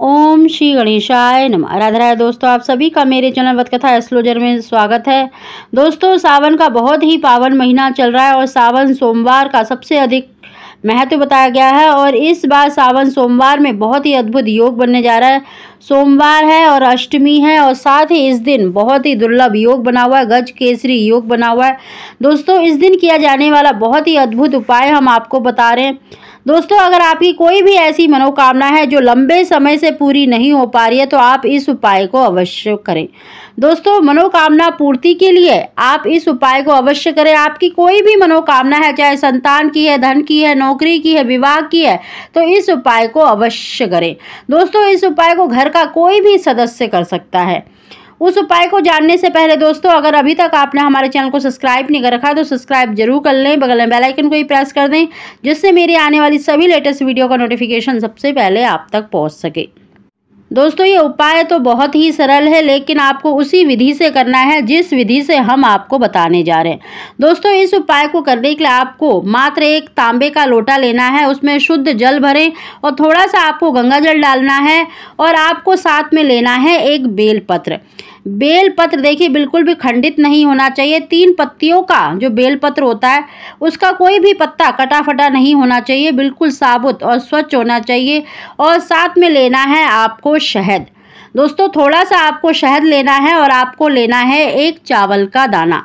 ओम श्री गणेशाय नम आराधरा दोस्तों आप सभी का मेरे चैनल वतकथा एस्लोजर में स्वागत है दोस्तों सावन का बहुत ही पावन महीना चल रहा है और सावन सोमवार का सबसे अधिक महत्व बताया गया है और इस बार सावन सोमवार में बहुत ही अद्भुत योग बनने जा रहा है सोमवार है और अष्टमी है और साथ ही इस दिन बहुत ही दुर्लभ योग बना हुआ है गज केसरी योग बना हुआ है दोस्तों इस दिन किया जाने वाला बहुत ही अद्भुत उपाय हम आपको बता रहे हैं दोस्तों अगर आपकी कोई भी ऐसी मनोकामना है जो लंबे समय से पूरी नहीं हो पा रही है तो आप इस उपाय को अवश्य करें दोस्तों मनोकामना पूर्ति के लिए आप इस उपाय को अवश्य करें आपकी कोई भी मनोकामना है चाहे संतान की है धन की है नौकरी की है विवाह की है तो इस उपाय को अवश्य करें दोस्तों इस उपाय को घर का कोई भी सदस्य कर सकता है उस उपाय को जानने से पहले दोस्तों अगर अभी तक आपने हमारे चैनल को सब्सक्राइब नहीं कर रखा तो सब्सक्राइब जरूर कर लें बगल में आइकन को ही प्रेस कर दें जिससे मेरी आने वाली सभी लेटेस्ट वीडियो का नोटिफिकेशन सबसे पहले आप तक पहुँच सके दोस्तों ये उपाय तो बहुत ही सरल है लेकिन आपको उसी विधि से करना है जिस विधि से हम आपको बताने जा रहे हैं दोस्तों इस उपाय को करने के लिए आपको मात्र एक तांबे का लोटा लेना है उसमें शुद्ध जल भरें और थोड़ा सा आपको गंगा जल डालना है और आपको साथ में लेना है एक बेलपत्र बेल पत्र देखिए बिल्कुल भी खंडित नहीं होना चाहिए तीन पत्तियों का जो बेलपत्र होता है उसका कोई भी पत्ता कटाफटा नहीं होना चाहिए बिल्कुल साबुत और स्वच्छ होना चाहिए और साथ में लेना है आपको शहद दोस्तों थोड़ा सा आपको शहद लेना है और आपको लेना है एक चावल का दाना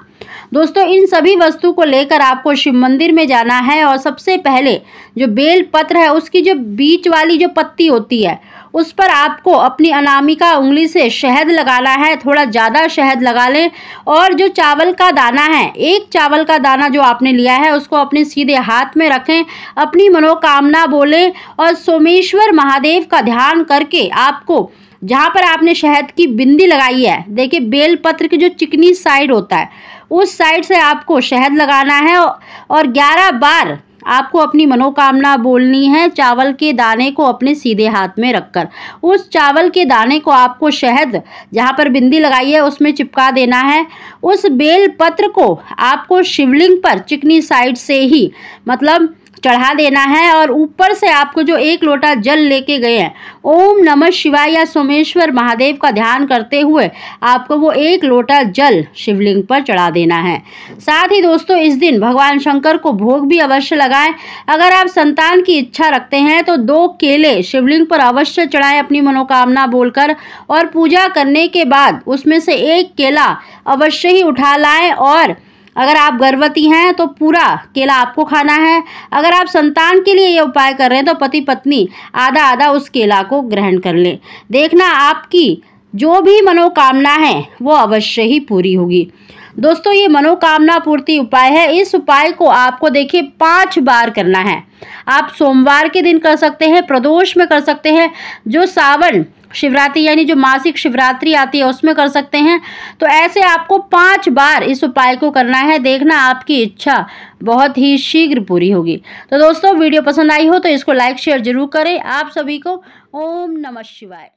दोस्तों इन सभी वस्तु को लेकर आपको शिव मंदिर में जाना है और सबसे पहले जो बेल पत्र है उसकी जो बीच वाली जो पत्ती होती है उस पर आपको अपनी अनामिका उंगली से शहद लगाना है थोड़ा ज़्यादा शहद लगा लें और जो चावल का दाना है एक चावल का दाना जो आपने लिया है उसको अपने सीधे हाथ में रखें अपनी मनोकामना बोलें और सोमेश्वर महादेव का ध्यान करके आपको जहाँ पर आपने शहद की बिंदी लगाई है देखिए बेल पत्र की जो चिकनी साइड होता है उस साइड से आपको शहद लगाना है और ग्यारह बार आपको अपनी मनोकामना बोलनी है चावल के दाने को अपने सीधे हाथ में रखकर उस चावल के दाने को आपको शहद जहाँ पर बिंदी लगाई है उसमें चिपका देना है उस बेल पत्र को आपको शिवलिंग पर चिकनी साइड से ही मतलब चढ़ा देना है और ऊपर से आपको जो एक लोटा जल लेके गए हैं ओम नमः शिवाय या सोमेश्वर महादेव का ध्यान करते हुए आपको वो एक लोटा जल शिवलिंग पर चढ़ा देना है साथ ही दोस्तों इस दिन भगवान शंकर को भोग भी अवश्य लगाएं अगर आप संतान की इच्छा रखते हैं तो दो केले शिवलिंग पर अवश्य चढ़ाएं अपनी मनोकामना बोलकर और पूजा करने के बाद उसमें से एक केला अवश्य ही उठा लाएँ और अगर आप गर्भवती हैं तो पूरा केला आपको खाना है अगर आप संतान के लिए ये उपाय कर रहे हैं तो पति पत्नी आधा आधा उस केला को ग्रहण कर लें देखना आपकी जो भी मनोकामना है वो अवश्य ही पूरी होगी दोस्तों ये मनोकामना पूर्ति उपाय है इस उपाय को आपको देखिए पाँच बार करना है आप सोमवार के दिन कर सकते हैं प्रदोष में कर सकते हैं जो सावन शिवरात्रि यानी जो मासिक शिवरात्रि आती है उसमें कर सकते हैं तो ऐसे आपको पांच बार इस उपाय को करना है देखना आपकी इच्छा बहुत ही शीघ्र पूरी होगी तो दोस्तों वीडियो पसंद आई हो तो इसको लाइक शेयर जरूर करें आप सभी को ओम नमः शिवाय